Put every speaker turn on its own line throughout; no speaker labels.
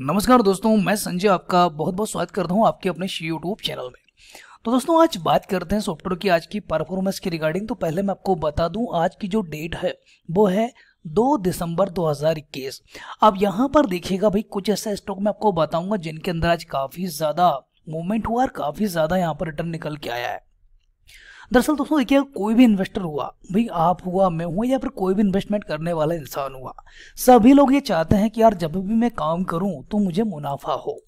नमस्कार दोस्तों मैं संजय आपका बहुत बहुत स्वागत करता हूँ आपके अपने यूट्यूब चैनल में तो दोस्तों आज बात करते हैं सॉफ्टवेयर की आज की परफॉर्मेंस की रिगार्डिंग तो पहले मैं आपको बता दूं आज की जो डेट है वो है दो दिसंबर 2021 अब यहाँ पर देखिएगा भाई कुछ ऐसा स्टॉक मैं आपको बताऊंगा जिनके अंदर आज काफ़ी ज़्यादा मूवमेंट हुआ और काफ़ी ज़्यादा यहाँ पर रिटर्न निकल के आया है दरअसल दोस्तों देखिए कोई भी इन्वेस्टर हुआ भाई आप हुआ मैं हुआ या फिर कोई भी इन्वेस्टमेंट करने वाला इंसान हुआ सभी लोग ये चाहते हैं कि यार जब भी मैं काम करूं तो मुझे मुनाफा हो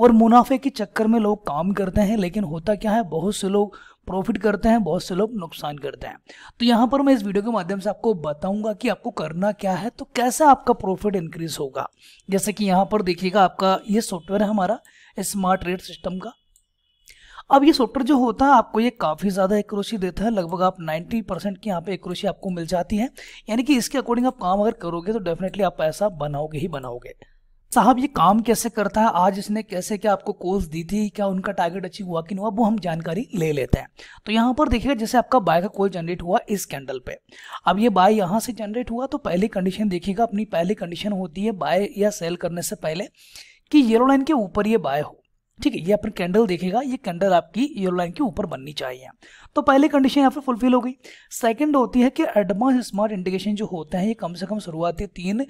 और मुनाफे के चक्कर में लोग काम करते हैं लेकिन होता क्या है बहुत से लोग प्रॉफिट करते हैं बहुत से लोग नुकसान करते हैं तो यहाँ पर मैं इस वीडियो के माध्यम से आपको बताऊंगा कि आपको करना क्या है तो कैसे आपका प्रॉफिट इंक्रीज होगा जैसे कि यहाँ पर देखिएगा आपका ये सॉफ्टवेयर है हमारा स्मार्ट रेट सिस्टम का अब ये सॉफ्टवेयर जो होता है आपको ये काफ़ी ज़्यादा एक्रोसी देता है लगभग आप 90 परसेंट की यहाँ पे एक आपको मिल जाती है यानी कि इसके अकॉर्डिंग आप काम अगर करोगे तो डेफिनेटली आप पैसा बनाओगे ही बनाओगे साहब ये काम कैसे करता है आज इसने कैसे क्या आपको कोर्स दी थी क्या उनका टारगेट अचीव हुआ कि नहीं हुआ वो हम जानकारी ले लेते हैं तो यहाँ पर देखिएगा जैसे आपका बाय का कोई जनरेट हुआ इस कैंडल पे अब ये बाय यहाँ से जनरेट हुआ तो पहली कंडीशन देखिएगा अपनी पहली कंडीशन होती है बाय या सेल करने से पहले कि येलो लाइन के ऊपर ये बाय हो ठीक है ये अपन कैंडल देखेगा ये कैंडल आपकी येलो लाइन के ऊपर बननी चाहिए तो पहले कंडीशन यहाँ पर फुलफिल हो गई सेकंड होती है कि एडवांस स्मार्ट इंडिकेशन जो होता है ये कम से कम शुरुआती तीन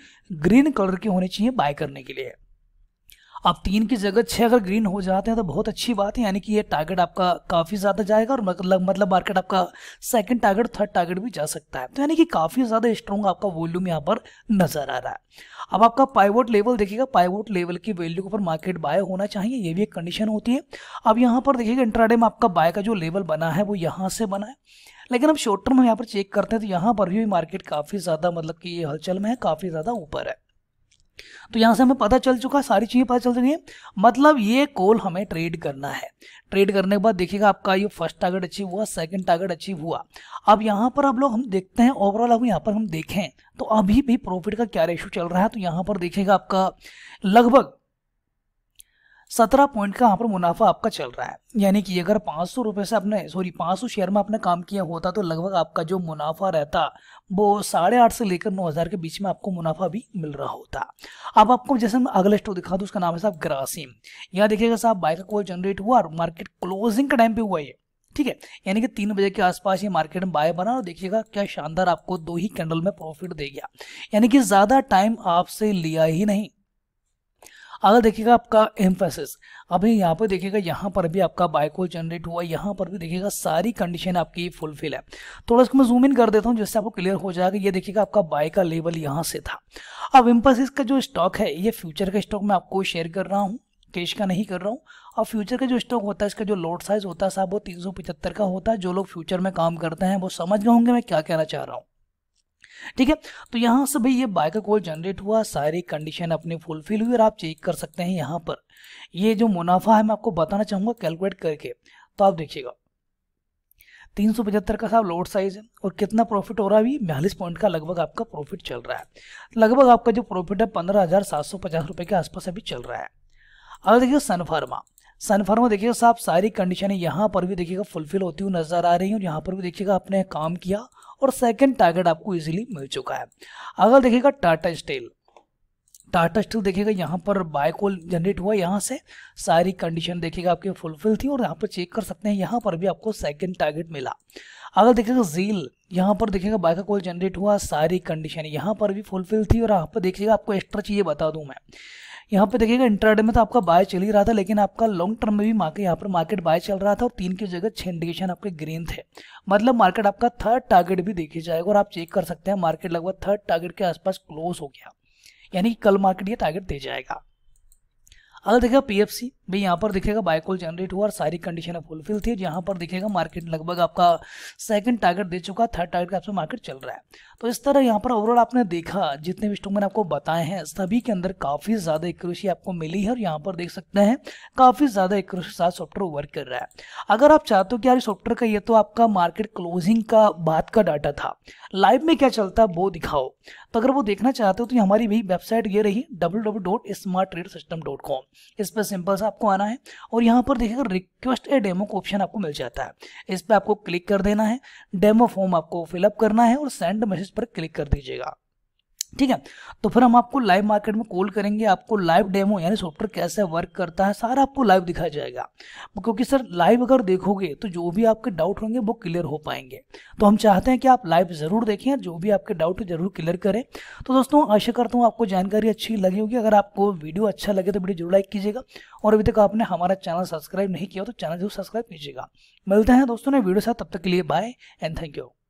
ग्रीन कलर के होने चाहिए बाय करने के लिए आप तीन की जगह छः अगर ग्रीन हो जाते हैं तो बहुत अच्छी बात है यानी कि ये टारगेट आपका काफ़ी ज़्यादा जाएगा और मतलब मतलब मार्केट आपका सेकंड टारगेट थर्ड टारगेट भी जा सकता है तो यानी कि काफ़ी ज़्यादा स्ट्रॉन्ग आपका वॉल्यूम यहाँ पर नज़र आ रहा है अब आपका पाइवोट लेवल देखिएगा पाइवोट लेवल की वैल्यू के ऊपर मार्केट बाय होना चाहिए ये भी एक कंडीशन होती है अब यहाँ पर देखिएगा इंट्राडे में आपका बाय का जो लेवल बना है वो यहाँ से बना है लेकिन अब शॉर्ट टर्म यहाँ पर चेक करते हैं तो यहाँ पर भी मार्केट काफ़ी ज़्यादा मतलब कि हलचल में है काफ़ी ज़्यादा ऊपर है तो यहाँ से हमें पता चल चुका सारी चीज़ें पता चल चुकी है मतलब ये कॉल हमें ट्रेड करना है ट्रेड करने के बाद देखिएगा आपका ये फर्स्ट टारगेट अचीव हुआ सेकंड टारगेट अचीव हुआ अब यहाँ पर अब लोग हम देखते हैं ओवरऑल अब यहाँ पर हम देखें तो अभी भी प्रॉफिट का क्या रेशू चल रहा है तो यहां पर देखिएगा आपका लगभग सत्रह पॉइंट का यहाँ पर मुनाफा आपका चल रहा है यानी कि अगर पाँच सौ रुपये से आपने सॉरी पाँच सौ शेयर में आपने काम किया होता तो लगभग आपका जो मुनाफा रहता वो साढ़े आठ से लेकर नौ हज़ार के बीच में आपको मुनाफा भी मिल रहा होता अब आपको जैसे मैं अगला स्टॉक दिखा दूँ उसका नाम है साहब ग्रासिम यहाँ देखिएगा साहब बाय का कॉल जनरेट हुआ और मार्केट क्लोजिंग के टाइम पे हुआ ये ठीक है यानी कि तीन बजे के आसपास ये मार्केट में बाय बना और देखिएगा क्या शानदार आपको दो ही कैंडल में प्रॉफिट दे गया यानी कि ज़्यादा टाइम आपसे लिया ही नहीं अगर देखिएगा आपका एम्फेसिस अभी यहाँ पर देखिएगा यहाँ पर भी आपका बायकोल जनरेट हुआ यहाँ पर भी देखिएगा सारी कंडीशन आपकी फुलफिल है थोड़ा इसको मैं जूम इन कर देता हूँ जिससे आपको क्लियर हो जाएगा ये देखिएगा आपका बाय का लेवल यहाँ से था अब एम्फेसिस का जो स्टॉक है ये फ्यूचर का स्टॉक मैं आपको शेयर कर रहा हूँ कैश का नहीं कर रहा हूँ और फ्यूचर का जो स्टॉक होता है इसका जो लोड साइज होता है साहब वो तीन का होता है जो लोग फ्यूचर में काम करते हैं वो समझ गए होंगे मैं क्या कहना चाह रहा हूँ ठीक है तो यहाँ से भाई ये बाय का कॉल जनरेट हुआ सारी कंडीशन अपनी फुलफिल हुई और आप चेक कर सकते हैं यहाँ पर ये जो मुनाफा है मैं आपको बताना चाहूँगा कैलकुलेट करके तो आप देखिएगा तीन सौ पचहत्तर का साहब लोड साइज है और कितना प्रॉफिट हो रहा है अभी बयालीस पॉइंट का लगभग आपका प्रॉफिट चल रहा है लगभग आपका जो प्रॉफिट है पंद्रह हज़ार सात सौ पचास रुपये के आसपास अभी चल रहा है अगर देखिए सनफार्मा सनफार्म में देखिएगा साहब सारी कंडीशन यहाँ पर भी देखिएगा फुलफिल होती हुई नजर आ रही है और यहाँ पर भी देखिएगा आपने काम किया और सेकंड टारगेट आपको इजीली मिल चुका है अगर देखिएगा टाटा स्टील टाटा स्टील देखिएगा यहाँ पर बायकोल जनरेट हुआ यहाँ से सारी कंडीशन देखिएगा आपकी फुलफिल थी और यहाँ पर चेक कर सकते हैं यहाँ पर भी आपको सेकंड टारगेट मिला अगर देखिएगा जील यहाँ पर देखिएगा बाइक का कॉल जनरेट हुआ सारी कंडीशन यहाँ पर भी फुलफिल थी और यहाँ पर देखिएगा आपको एक्स्ट्रा चीज़ें बता दूँ मैं यहाँ पे देखिएगा इंटरडे में तो आपका बाय चल ही रहा था लेकिन आपका लॉन्ग टर्म में भी मार्केट यहाँ पर मार्केट बाय चल रहा था और तीन की जगह छह इंडिकेशन आपके ग्रीन थे मतलब मार्केट आपका थर्ड टारगेट भी देखी जाएगा और आप चेक कर सकते हैं मार्केट लगभग थर्ड टारगेट के आसपास क्लोज हो गया यानी कि कल मार्केट ये टारगेट दे जाएगा अगर देखा पी भाई यहाँ पर दिखेगा बायकोल जनरेट हुआ और सारी कंडीशन फुलफिल थी यहाँ पर दिखेगा मार्केट लगभग आपका सेकंड टारगेट दे चुका थर्ड टारगेट का आपसे मार्केट चल रहा है तो इस तरह यहाँ पर ओवरऑल आपने देखा जितने भी स्टॉक मैंने आपको बताए हैं सभी के अंदर काफ़ी ज़्यादा एक्यूरेसी आपको मिली है और यहाँ पर देख सकते हैं काफ़ी ज़्यादा एक्यूरेसी साथ सॉफ्टवेयर वर्क कर रहा है अगर आप चाहते हो कि यार सॉफ्टवेयर का ये तो आपका मार्केट क्लोजिंग का बात का डाटा था लाइव में क्या चलता है वो दिखाओ तो अगर वो देखना चाहते हो तो हमारी भी वेबसाइट ये रही डब्ल्यू इस पर सिंपल सा आपको आना है और यहाँ पर देखिएगा रिक्वेस्ट ए डेमो का ऑप्शन आपको मिल जाता है इस पर आपको क्लिक कर देना है डेमो फॉर्म आपको फिलअप करना है और सेंड मैसेज पर क्लिक कर दीजिएगा ठीक है तो फिर हम आपको लाइव मार्केट में कॉल करेंगे आपको लाइव डेमो यानी सॉफ्टवेयर कैसे वर्क करता है सारा आपको लाइव दिखाया जाएगा क्योंकि सर लाइव अगर देखोगे तो जो भी आपके डाउट होंगे वो क्लियर हो पाएंगे तो हम चाहते हैं कि आप लाइव ज़रूर देखें जो भी आपके डाउट जरूर क्लियर करें तो दोस्तों आशा करता हूँ आपको जानकारी अच्छी लगी होगी अगर आपको वीडियो अच्छा लगे तो वीडियो जरूर लाइक कीजिएगा और अभी तक आपने हमारा चैनल सब्सक्राइब नहीं किया तो चैनल जरूर सब्सक्राइब कीजिएगा मिलते हैं दोस्तों ने वीडियो साथ तब तक के लिए बाय एंड थैंक यू